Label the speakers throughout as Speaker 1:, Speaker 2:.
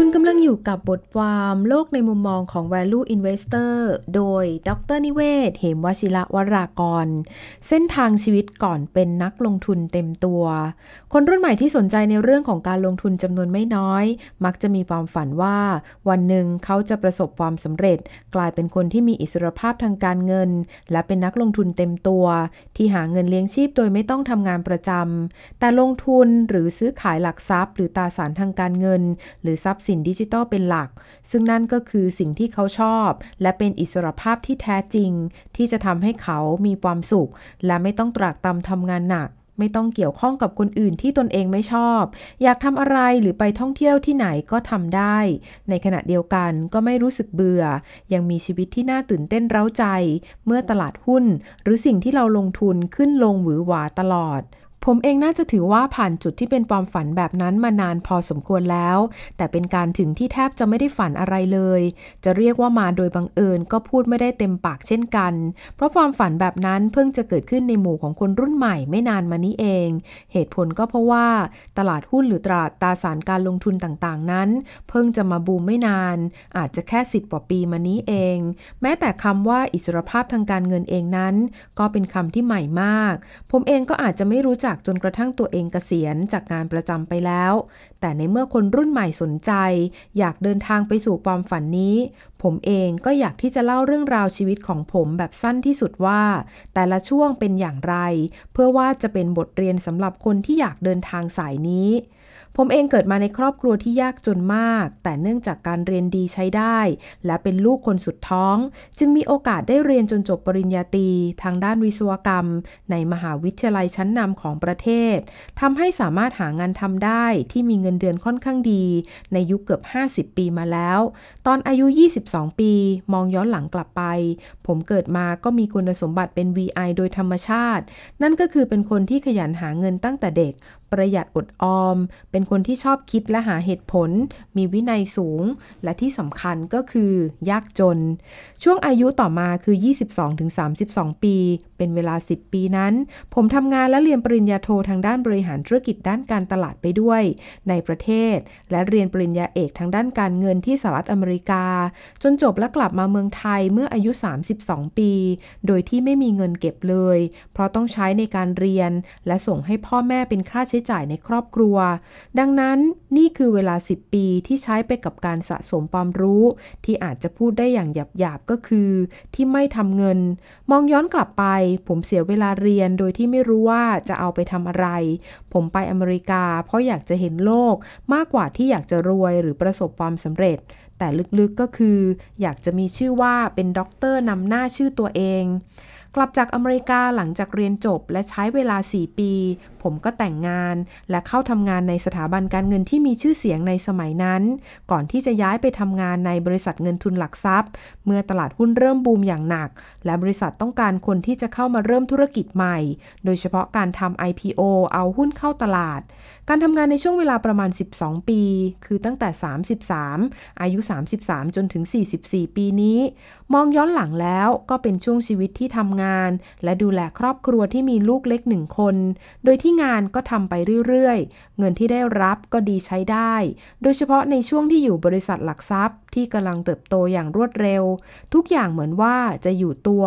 Speaker 1: คุณกำลังอยู่กับบทความโลกในมุมมองของ Value Investor โดยดรนิเวศ เหมวชิระวรากร เส้นทางชีวิตก่อนเป็นนักลงทุนเต็มตัว คนรุ่นใหม่ที่สนใจในเรื่องของการลงทุนจำนวนไม่น้อย มักจะมีความฝันว่าวันหนึ่งเขาจะประสบความสำเร็จ กลายเป็นคนที่มีอิสรภาพทางการเงิน และเป็นนักลงทุนเต็มตัว ที่หาเงินเลี้ยงชีพโดยไม่ต้องทำงานประจำแต่ลงทุนหรือซื้อขายหลักทรัพย์ หรือตราสารทางการเงิน หรือทรัพย์สินดิจิทัลเป็นหลักซึ่งนั่นก็คือสิ่งที่เขาชอบ และเป็นอิสรภาพที่แท้จริง ที่จะทำให้เขามีความสุข และไม่ต้องตรากตรำทำงานหนัก ไม่ต้องเกี่ยวข้องกับคนอื่นที่ตนเองไม่ชอบ อยากทำอะไรหรือไปท่องเที่ยวที่ไหนก็ทำได้ ในขณะเดียวกันก็ไม่รู้สึกเบื่อ ยังมีชีวิตที่น่าตื่นเต้นเร้าใจ เมื่อตลาดหุ้น หรือสิ่งที่เราลงทุนขึ้นลงหวือหวาตลอดผมเองน่าจะถือว่าผ่านจุดที่เป็นความฝันแบบนั้นมานานพอสมควรแล้ว แต่เป็นการถึงที่แทบจะไม่ได้ฝันอะไรเลย จะเรียกว่ามาโดยบังเอิญก็พูดไม่ได้เต็มปากเช่นกัน เพราะความฝันแบบนั้นเพิ่งจะเกิดขึ้นในหมู่ของคนรุ่นใหม่ไม่นานมานี้เอง เหตุผลก็เพราะว่าตลาดหุ้นหรือตราตราสารการลงทุนต่างๆนั้น เพิ่งจะมาบูมไม่นาน อาจจะแค่10กว่าปีมานี้เอง แม้แต่คำว่าอิสรภาพทางการเงินเองนั้น ก็เป็นคำที่ใหม่มาก ผมเองก็อาจจะไม่รู้จักกจนกระทั่งตัวเองเกษียณจากงานประจำไปแล้ว แต่ในเมื่อคนรุ่นใหม่สนใจ อยากเดินทางไปสู่ความฝันนี้ ผมเองก็อยากที่จะเล่าเรื่องราวชีวิตของผมแบบสั้นที่สุดว่า แต่ละช่วงเป็นอย่างไร เพื่อว่าจะเป็นบทเรียนสำหรับคนที่อยากเดินทางสายนี้ผมเองเกิดมาในครอบครัวที่ยากจนมาก แต่เนื่องจากการเรียนดีใช้ได้ และเป็นลูกคนสุดท้อง จึงมีโอกาสได้เรียนจนจบปริญญาตรีทางด้านวิศวกรรม ในมหาวิทยาลัยชั้นนำของประเทศ ทำให้สามารถหางานทำได้ที่มีเงินเดือนค่อนข้างดีในยุคเกือบ 50 ปีมาแล้ว ตอนอายุ 22 ปี มองย้อนหลังกลับไป ผมเกิดมาก็มีคุณสมบัติเป็น VI โดยธรรมชาติ นั่นก็คือเป็นคนที่ขยันหาเงินตั้งแต่เด็กประหยัดอดออม เป็นคนที่ชอบคิดและหาเหตุผล มีวินัยสูง และที่สำคัญก็คือ ยากจน ช่วงอายุต่อมาคือ 22-32 ปี เป็นเวลา 10 ปีนั้น ผมทำงานและเรียนปริญญาโททางด้านบริหารธุรกิจด้านการตลาดไปด้วยในประเทศ และเรียนปริญญาเอกทางด้านการเงินที่สหรัฐอเมริกา จนจบและกลับมาเมืองไทยเมื่ออายุ 32 ปี โดยที่ไม่มีเงินเก็บเลย เพราะต้องใช้ในการเรียน และส่งให้พ่อแม่เป็นค่าใช้้จ่ายในครอบครัว ดังนั้นนี่คือเวลา 10 ปีที่ใช้ไปกับการสะสมความรู้ที่อาจจะพูดได้อย่างหยาบๆก็คือที่ไม่ทำเงิน มองย้อนกลับไป ผมเสียเวลาเรียนโดยที่ไม่รู้ว่าจะเอาไปทำอะไร ผมไปอเมริกา เพราะอยากจะเห็นโลก มากกว่าที่อยากจะรวยหรือประสบความสำเร็จ แต่ลึกๆก็คือ อยากจะมีชื่อว่าเป็นด็อกเตอร์นำหน้าชื่อตัวเองกลับจากอเมริกาหลังจากเรียนจบและใช้เวลา 4 ปี ผมก็แต่งงานและเข้าทำงานในสถาบันการเงินที่มีชื่อเสียงในสมัยนั้น ก่อนที่จะย้ายไปทำงานในบริษัทเงินทุนหลักทรัพย์ เมื่อตลาดหุ้นเริ่มบูมอย่างหนัก และบริษัทต้องการคนที่จะเข้ามาเริ่มธุรกิจใหม่ โดยเฉพาะการทำ IPO เอาหุ้นเข้าตลาด การทำงานในช่วงเวลาประมาณ 12 ปี คือตั้งแต่ 33 อายุ 33 จนถึง 44 ปีนี้มองย้อนหลังแล้วก็เป็นช่วงชีวิตที่ทำงาน และดูแลครอบครัวที่มีลูกเล็กหนึ่งคน โดยที่งานก็ทำไปเรื่อย ๆ เงินที่ได้รับก็ดีใช้ได้ โดยเฉพาะในช่วงที่อยู่บริษัทหลักทรัพย์ที่กำลังเติบโตอย่างรวดเร็ว ทุกอย่างเหมือนว่าจะอยู่ตัว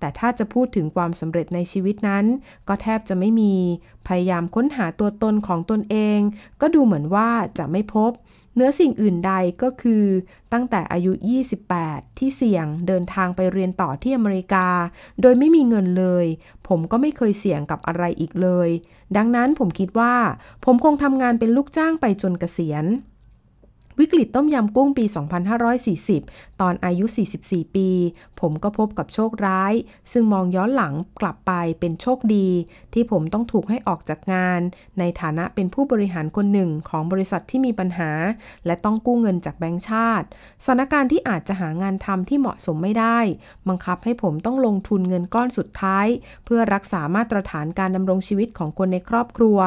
Speaker 1: แต่ถ้าจะพูดถึงความสำเร็จในชีวิตนั้น ก็แทบจะไม่มี พยายามค้นหาตัวตนของตนเอง ก็ดูเหมือนว่าจะไม่พบเนื้อสิ่งอื่นใดก็คือตั้งแต่อายุ 28 ที่เสี่ยงเดินทางไปเรียนต่อที่อเมริกา โดยไม่มีเงินเลย ผมก็ไม่เคยเสี่ยงกับอะไรอีกเลย ดังนั้นผมคิดว่า ผมคงทำงานเป็นลูกจ้างไปจนเกษียณวิกฤตต้มยำกุ้งปี 2540 ตอนอายุ 44 ปี ผมก็พบกับโชคร้าย ซึ่งมองย้อนหลังกลับไปเป็นโชคดี ที่ผมต้องถูกให้ออกจากงาน ในฐานะเป็นผู้บริหารคนหนึ่งของบริษัทที่มีปัญหา และต้องกู้เงินจากแบงก์ชาติ สถานการณ์ที่อาจจะหางานทำที่เหมาะสมไม่ได้ บังคับให้ผมต้องลงทุนเงินก้อนสุดท้าย เพื่อรักษามาตรฐานการดำรงชีวิตของคนในครอบครัว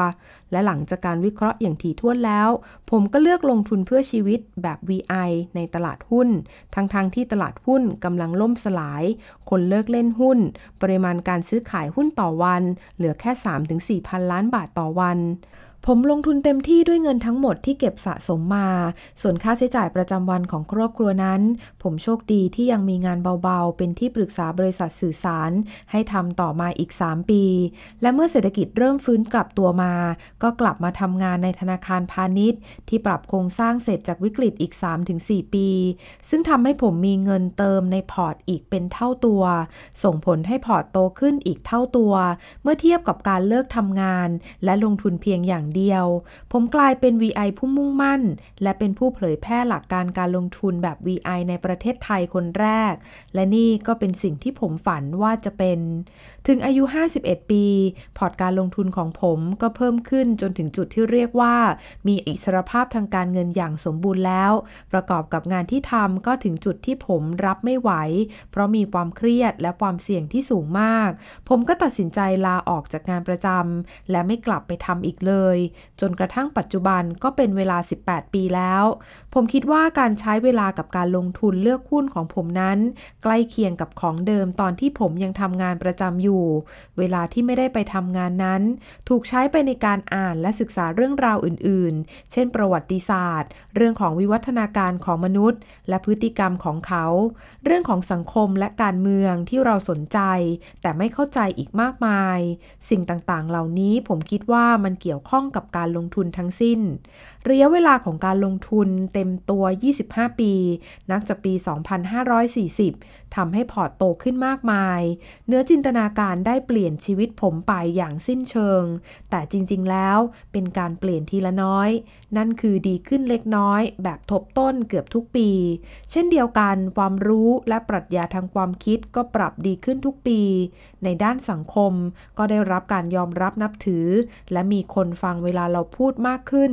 Speaker 1: และหลังจากการวิเคราะห์อย่างถี่ถ้วนแล้ว ผมก็เลือกลงทุนเพื่อชีวิตวิตแบบ VI ในตลาดหุ้นทั้งๆทที่ตลาดหุ้นกำลังล่มสลาย คนเลิกเล่นหุ้น ปริมาณการซื้อขายหุ้นต่อวันเหลือแค่ 3-4พันล้านบาทต่อวันผมลงทุนเต็มที่ด้วยเงินทั้งหมดที่เก็บสะสมมา ส่วนค่าใช้จ่ายประจำวันของครอบครัวนั้น ผมโชคดีที่ยังมีงานเบาๆ เป็นที่ปรึกษาบริษัทสื่อสารให้ทำต่อมาอีก 3 ปี และเมื่อเศรษฐกิจเริ่มฟื้นกลับตัวมา ก็กลับมาทำงานในธนาคารพาณิชย์ ที่ปรับโครงสร้างเสร็จจากวิกฤตอีก 3-4 ปี ซึ่งทำให้ผมมีเงินเติมในพอร์ตอีกเป็นเท่าตัว ส่งผลให้พอร์ตโตขึ้นอีกเท่าตัว เมื่อเทียบกับการเลิกทำงาน และลงทุนเพียงอย่างเดียว ผมกลายเป็น VI ผู้มุ่งมั่น และเป็นผู้เผยแพร่หลักการการลงทุนแบบ VI ในประเทศไทยคนแรก และนี่ก็เป็นสิ่งที่ผมฝันว่าจะเป็นถึงอายุ 51 ปี พอร์ตการลงทุนของผมก็เพิ่มขึ้นจนถึงจุดที่เรียกว่า มีอิสรภาพทางการเงินอย่างสมบูรณ์แล้ว ประกอบกับงานที่ทำก็ถึงจุดที่ผมรับไม่ไหว เพราะมีความเครียดและความเสี่ยงที่สูงมาก ผมก็ตัดสินใจลาออกจากงานประจำและไม่กลับไปทำอีกเลย จนกระทั่งปัจจุบันก็เป็นเวลา 18 ปีแล้ว ผมคิดว่าการใช้เวลากับการลงทุนเลือกหุ้นของผมนั้น ใกล้เคียงกับของเดิมตอนที่ผมยังทำงานประจำอยูู่่เวลาที่ไม่ได้ไปทำงานนั้น ถูกใช้ไปในการอ่านและศึกษาเรื่องราวอื่นๆ เช่นประวัติศาสตร์ เรื่องของวิวัฒนาการของมนุษย์และพฤติกรรมของเขา เรื่องของสังคมและการเมืองที่เราสนใจ แต่ไม่เข้าใจอีกมากมาย สิ่งต่างๆ เหล่านี้ผมคิดว่ามันเกี่ยวข้องกับการลงทุนทั้งสิ้นระยะเวลาของการลงทุนเต็มตัว 25 ปี นักจากปี 2540ทำให้พอร์ตโตขึ้นมากมาย เนื้อจินตนาการการได้เปลี่ยนชีวิตผมไปอย่างสิ้นเชิง แต่จริง ๆ แล้วเป็นการเปลี่ยนทีละน้อย นั่นคือดีขึ้นเล็กน้อย แบบทบต้นเกือบทุกปี เช่นเดียวกัน ความรู้และปรัชญาทางความคิดก็ปรับดีขึ้นทุกปี ในด้านสังคมก็ได้รับการยอมรับนับถือ และมีคนฟังเวลาเราพูดมากขึ้น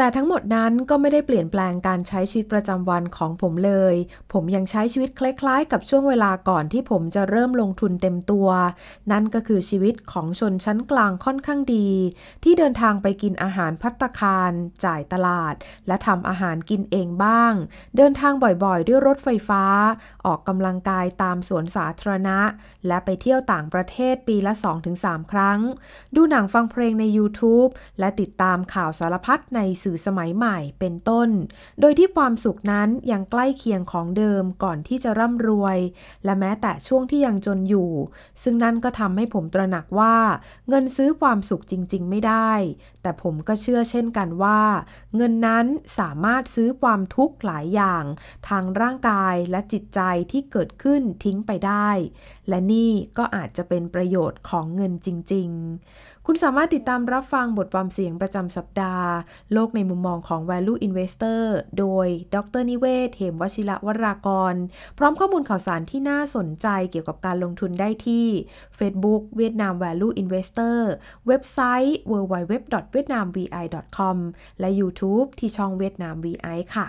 Speaker 1: แต่ทั้งหมดนั้นก็ไม่ได้เปลี่ยนแปลงการใช้ชีวิตประจำวันของผมเลย ผมยังใช้ชีวิตคล้ายๆกับช่วงเวลาก่อนที่ผมจะเริ่มลงทุนเต็มตัว นั่นก็คือชีวิตของชนชั้นกลางค่อนข้างดี ที่เดินทางไปกินอาหารพัตคาร จ่ายตลาด และทำอาหารกินเองบ้าง เดินทางบ่อยๆ ด้วยรถไฟฟ้า ออกกำลังกายตามสวนสาธารณะ และไปเที่ยวต่างประเทศปีละ2-3ครั้ง ดูหนังฟังเพลงใน YouTube และติดตามข่าวสารพัดในสื่อสื่อสมัยใหม่เป็นต้น โดยที่ความสุขนั้นยังใกล้เคียงของเดิมก่อนที่จะร่ำรวย และแม้แต่ช่วงที่ยังจนอยู่ ซึ่งนั่นก็ทำให้ผมตระหนักว่า เงินซื้อความสุขจริงๆไม่ได้ แต่ผมก็เชื่อเช่นกันว่า เงินนั้นสามารถซื้อความทุกข์หลายอย่างทางร่างกายและจิตใจที่เกิดขึ้นทิ้งไปได้ และนี่ก็อาจจะเป็นประโยชน์ของเงินจริง ๆคุณสามารถติดตามรับฟังบทความเสียงประจำสัปดาห์ โลกในมุมมองของ Value Investor โดยดรนิเวศเหมวชิระวรากร พร้อมข้อมูลข่าวสารที่น่าสนใจเกี่ยวกับการลงทุนได้ที่ Facebook เวียดนาม Value Investor เว็บไซต์ www.vietnamvi.com และ YouTube ที่ช่องเวียดนาม VI ค่ะ